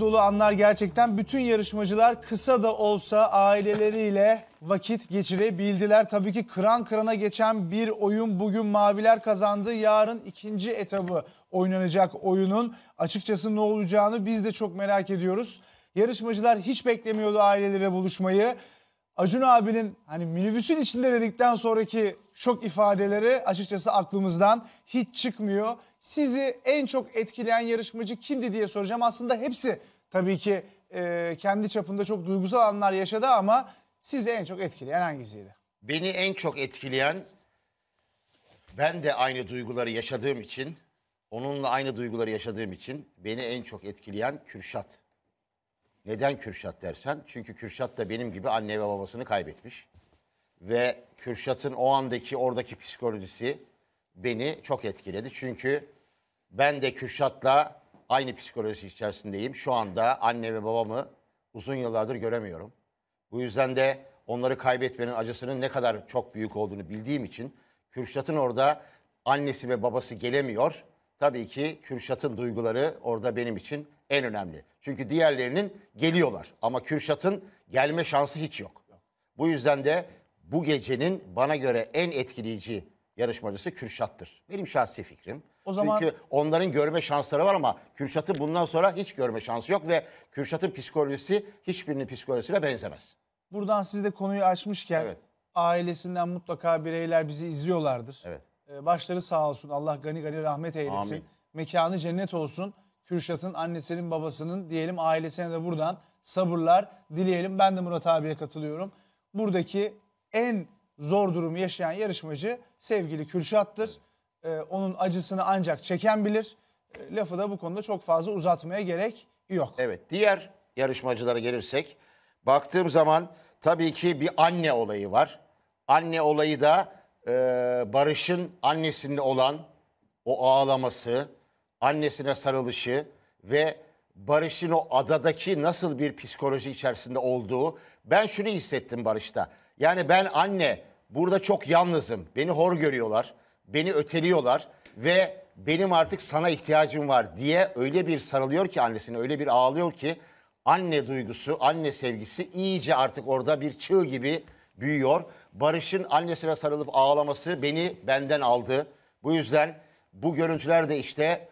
duygu dolu anlar gerçekten. Bütün yarışmacılar kısa da olsa aileleriyle vakit geçirebildiler. Tabii ki kıran kırana geçen bir oyun bugün maviler kazandı. Yarın ikinci etabı oynanacak oyunun. Açıkçası ne olacağını biz de çok merak ediyoruz. Yarışmacılar hiç beklemiyordu ailelere buluşmayı. Acun abinin hani minibüsün içinde dedikten sonraki şok ifadeleri açıkçası aklımızdan hiç çıkmıyor. Sizi en çok etkileyen yarışmacı kimdi diye soracağım. Aslında hepsi tabii ki e, kendi çapında çok duygusal anlar yaşadı ama sizi en çok etkileyen hangisiydi? Beni en çok etkileyen ben de aynı duyguları yaşadığım için onunla aynı duyguları yaşadığım için beni en çok etkileyen Kürşat. Neden Kürşat dersen? Çünkü Kürşat da benim gibi anne ve babasını kaybetmiş. Ve Kürşat'ın o andaki oradaki psikolojisi beni çok etkiledi. Çünkü ben de Kürşat'la aynı psikoloji içerisindeyim. Şu anda anne ve babamı uzun yıllardır göremiyorum. Bu yüzden de onları kaybetmenin acısının ne kadar çok büyük olduğunu bildiğim için Kürşat'ın orada annesi ve babası gelemiyor. Tabii ki Kürşat'ın duyguları orada benim için en önemli. Çünkü diğerlerinin geliyorlar ama Kürşat'ın gelme şansı hiç yok. Bu yüzden de bu gecenin bana göre en etkileyici yarışmacısı Kürşat'tır. Benim şahsi fikrim. O zaman... Çünkü onların görme şansları var ama Kürşat'ı bundan sonra hiç görme şansı yok ve Kürşat'ın psikolojisi hiçbirinin psikolojisine benzemez. Buradan siz de konuyu açmışken evet. ailesinden mutlaka bireyler bizi izliyorlardır. Evet. Ee, başları sağ olsun. Allah gani gani rahmet eylesin. Amin. Mekanı cennet olsun. Kürşat'ın annesinin babasının diyelim ailesine de buradan sabırlar dileyelim. Ben de Murat abiye katılıyorum. Buradaki en zor durumu yaşayan yarışmacı sevgili Kürşat'tır. Ee, onun acısını ancak çeken bilir. Ee, lafı da bu konuda çok fazla uzatmaya gerek yok. Evet diğer yarışmacılara gelirsek baktığım zaman tabii ki bir anne olayı var. Anne olayı da e, Barış'ın annesinde olan o ağlaması, annesine sarılışı ve Barış'ın o adadaki nasıl bir psikoloji içerisinde olduğu. Ben şunu hissettim Barış'ta. Yani ben anne burada çok yalnızım. Beni hor görüyorlar. Beni öteliyorlar ve benim artık sana ihtiyacım var diye öyle bir sarılıyor ki annesine öyle bir ağlıyor ki anne duygusu, anne sevgisi iyice artık orada bir çığ gibi büyüyor. Barış'ın annesine sarılıp ağlaması beni benden aldı. Bu yüzden bu görüntüler de işte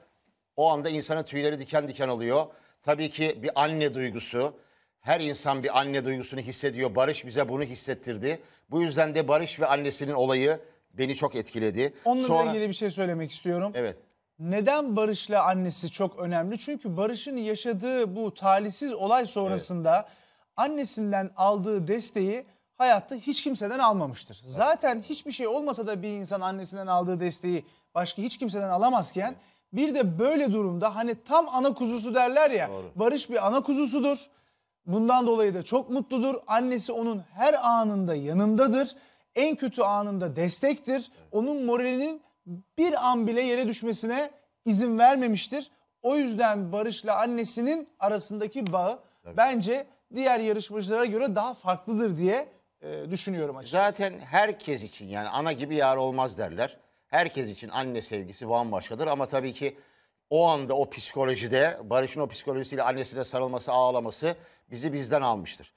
o anda insanın tüyleri diken diken oluyor. Tabii ki bir anne duygusu. Her insan bir anne duygusunu hissediyor. Barış bize bunu hissettirdi. Bu yüzden de Barış ve annesinin olayı beni çok etkiledi. Onunla Sonra... ilgili bir şey söylemek istiyorum. Evet. Neden Barış'la annesi çok önemli? Çünkü Barış'ın yaşadığı bu talihsiz olay sonrasında evet. annesinden aldığı desteği hayatta hiç kimseden almamıştır. Evet. Zaten hiçbir şey olmasa da bir insan annesinden aldığı desteği başka hiç kimseden alamazken evet bir de böyle durumda hani tam ana kuzusu derler ya. Doğru. Barış bir ana kuzusudur. Bundan dolayı da çok mutludur. Annesi onun her anında yanındadır. En kötü anında destektir. Evet. Onun moralinin bir an bile yere düşmesine izin vermemiştir. O yüzden Barış'la annesinin arasındaki bağı Tabii. bence diğer yarışmacılara göre daha farklıdır diye e, düşünüyorum açıkçası. Zaten herkes için yani ana gibi yar olmaz derler. Herkes için anne sevgisi bambaşkadır ama tabii ki o anda o psikolojide Barış'ın o psikolojisiyle annesine sarılması, ağlaması bizi bizden almıştır.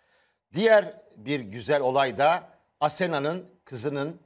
Diğer bir güzel olay da Asena'nın kızının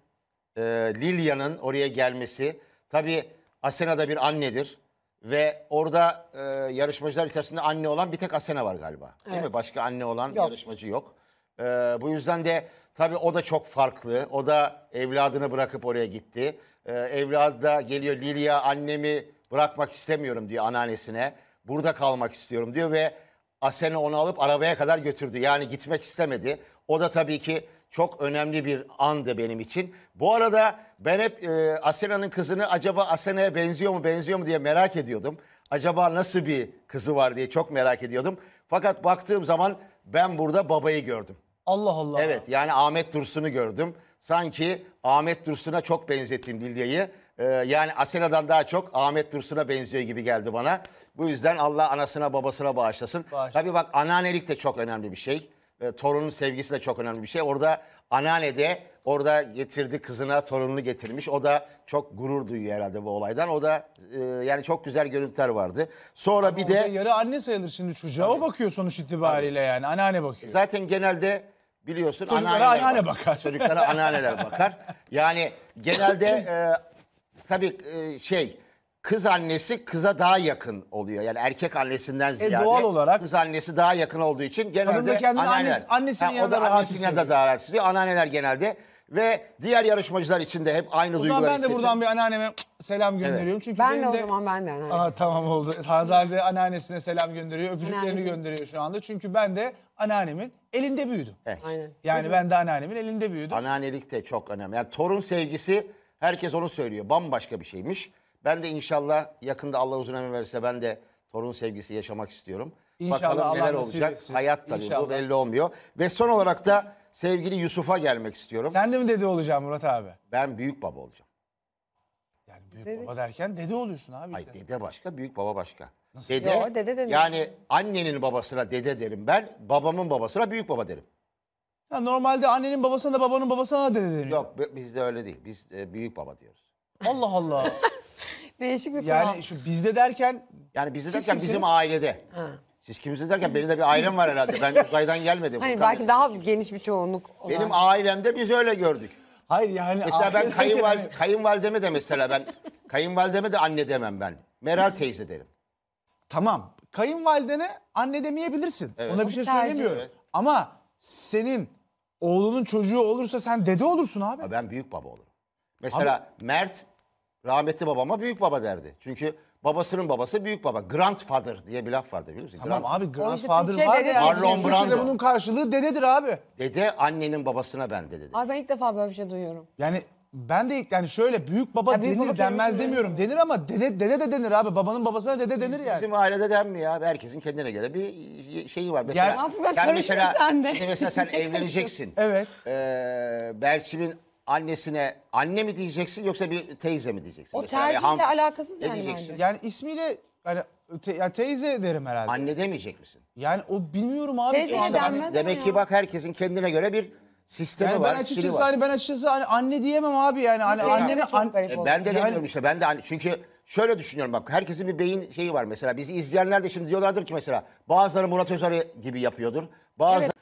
e, Lilya'nın oraya gelmesi. Tabii Asena da bir annedir ve orada e, yarışmacılar içerisinde anne olan bir tek Asena var galiba. Değil mi? Başka anne olan yok. yarışmacı yok. E, bu yüzden de Tabii o da çok farklı. O da evladını bırakıp oraya gitti. Ee, evladı da geliyor Lilia annemi bırakmak istemiyorum diyor anneannesine. Burada kalmak istiyorum diyor ve Asena onu alıp arabaya kadar götürdü. Yani gitmek istemedi. O da tabii ki çok önemli bir andı benim için. Bu arada ben hep e, Asena'nın kızını acaba Asena'ya benziyor mu benziyor mu diye merak ediyordum. Acaba nasıl bir kızı var diye çok merak ediyordum. Fakat baktığım zaman ben burada babayı gördüm. Allah Allah. Evet yani Ahmet Dursun'u gördüm. Sanki Ahmet Dursun'a çok benzettim Lilya'yı. Ee, yani Asena'dan daha çok Ahmet Dursun'a benziyor gibi geldi bana. Bu yüzden Allah anasına babasına bağışlasın. Bağışlasın. Tabii bak anneannelik de çok önemli bir şey. Ee, torunun sevgisi de çok önemli bir şey. Orada anneanne de orada getirdi kızına torununu getirmiş. O da çok gurur duyuyor herhalde bu olaydan. O da e, yani çok güzel görüntüler vardı. Sonra Ama bir de... Yarı anne sayılır şimdi çocuğa Tabii. o bakıyor sonuç itibariyle Tabii. yani anneanne bakıyor. Zaten genelde biliyorsun Çocuklara anneanneler anneanne bakar. bakar. Çocuklara anneanneler bakar. Yani genelde e, tabii e, şey kız annesi kıza daha yakın oluyor. Yani erkek annesinden e, ziyade doğal olarak. kız annesi daha yakın olduğu için genelde Kadın anneanneler. annesi- annesinin yanında rahat annesinin yanında hissediyor. daha rahat hissediyor. Anneanneler genelde ve diğer yarışmacılar için de hep aynı duyguları O zaman ben de buradan bir anneanneme selam gönderiyorum. Çünkü Ben de o zaman ben de anneannem. Aa, tamam oldu. Hanzade anneannesine selam gönderiyor. Öpücüklerini gönderiyor şu anda. Çünkü ben de anneannemin elinde büyüdüm. Evet. Aynen. Yani ben de anneannemin elinde büyüdüm. Anneannelik de çok önemli. Yani torun sevgisi herkes onu söylüyor. Bambaşka bir şeymiş. Ben de inşallah yakında Allah uzun ömür verirse ben de torun sevgisi yaşamak istiyorum. İnşallah Bakalım Allah neler olacak. Etsin. Hayat tabii İnşallah. bu belli olmuyor. Ve son olarak da sevgili Yusuf'a gelmek istiyorum. Sen de mi dede olacaksın Murat abi? Ben büyük baba olacağım. Yani büyük dede. baba derken dede oluyorsun abi. Hayır işte. dede başka, büyük baba başka. Nasıl? Dede, Yo, dede de yani annenin babasına dede derim ben, babamın babasına büyük baba derim. Ya normalde annenin babasına da babanın babasına da dede derim. Yok bizde öyle değil. Biz e, büyük baba diyoruz. Allah Allah. Değişik bir konu. Yani şu bizde derken... Yani bizde Siz derken kimsiniz? bizim ailede. Ha. Siz kimsiniz derken benim de bir ailem var herhalde. Ben uzaydan gelmedim. Hani Furkan belki dedi. daha geniş bir çoğunluk olan. Benim ailemde biz öyle gördük. Hayır yani. Mesela ben kayınval kayınvalideme de mesela ben kayınvalideme de anne demem ben. Meral teyze derim. Tamam. Kayınvalidene anne demeyebilirsin. Evet. Ona bir şey söylemiyorum. Evet. Ama senin oğlunun çocuğu olursa sen dede olursun abi. Ben büyük baba olurum. Mesela Mert rahmetli babama büyük baba derdi. Çünkü Babasının babası büyük baba. Grandfather diye bir laf vardır biliyor musun? Tamam Grand... abi grandfather işte var dede Marlon Brando. bunun karşılığı dededir abi. Dede annenin babasına ben dede Abi ben ilk defa böyle bir şey duyuyorum. Yani ben de yani şöyle büyük baba büyük denir baba denmez demiyorum. Denir ama dede dede de denir abi. Babanın babasına dede denir yani. Bizim ailede denmiyor abi. Herkesin kendine göre bir şeyi var. Mesela, Ya- Lan Fırat, sen mesela sen evleneceksin. Evet. Ee, Belçim'in annesine anne mi diyeceksin yoksa bir teyze mi diyeceksin? O Mesela tercihle hanım- alakasız Ne yani diyeceksin? Yani ismiyle hani te- ya teyze derim herhalde. Anne demeyecek misin? Yani o bilmiyorum abi. Teyze Yani neden? Denmez ama Demek ya. ki bak herkesin kendine göre bir sistemi Yani var, ben stili açıkçası var. hani ben açıkçası hani anne diyemem abi yani hani Benim anneme çok an- garip. E, ben de Yani- işte. Ben de hani çünkü şöyle düşünüyorum bak herkesin bir beyin şeyi var mesela. Bizi izleyenler de şimdi diyorlardır ki mesela bazıları Murat Özarı gibi yapıyordur. Bazıları